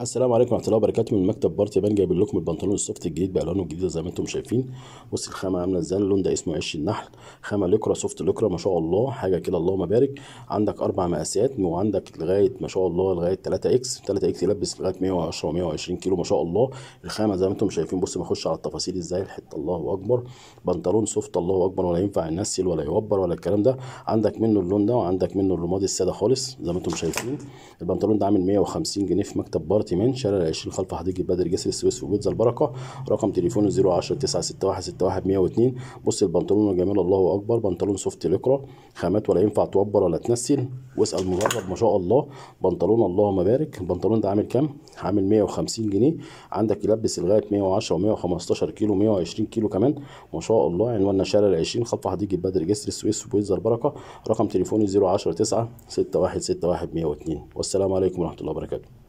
السلام عليكم ورحمه الله وبركاته من مكتب بارتي بان جايب لكم البنطلون السوفت الجديد بالوانه الجديده زي ما انتم شايفين بص الخامه عامله ازاي اللون ده اسمه عش النحل خامه لكرة سوفت لكرة ما شاء الله حاجه كده اللهم بارك عندك اربع مقاسات وعندك لغايه ما شاء الله لغايه 3 اكس 3 اكس يلبس لغايه 110 و120 كيلو ما شاء الله الخامه زي ما انتم شايفين بص بخش على التفاصيل ازاي الحته الله اكبر بنطلون سوفت الله اكبر ولا ينفع ينسل ولا يوبر ولا الكلام ده عندك منه اللون ده وعندك منه الرمادي الساده خالص زي ما انتم شايفين البنطلون ده عامل 150 جنيه في مكتب بارتي من شارع 20 خلف حديقه بدر جسر السويس في بيتزا البركه رقم تليفونه 010 102 بص البنطلون جميل الله اكبر بنطلون سوفت الاقرا خامات ولا ينفع توبر ولا تنسل واسال مجرب ما شاء الله بنطلون اللهم بارك البنطلون ده عامل كام عامل 150 جنيه عندك يلبس لغايه 110 و115 كيلو 120 كيلو كمان ما شاء الله عنواننا شارع 20 خلف حديقه بدر جسر السويس في بيتزا البركه رقم تليفونه 010 9 6161 102 والسلام عليكم ورحمه الله وبركاته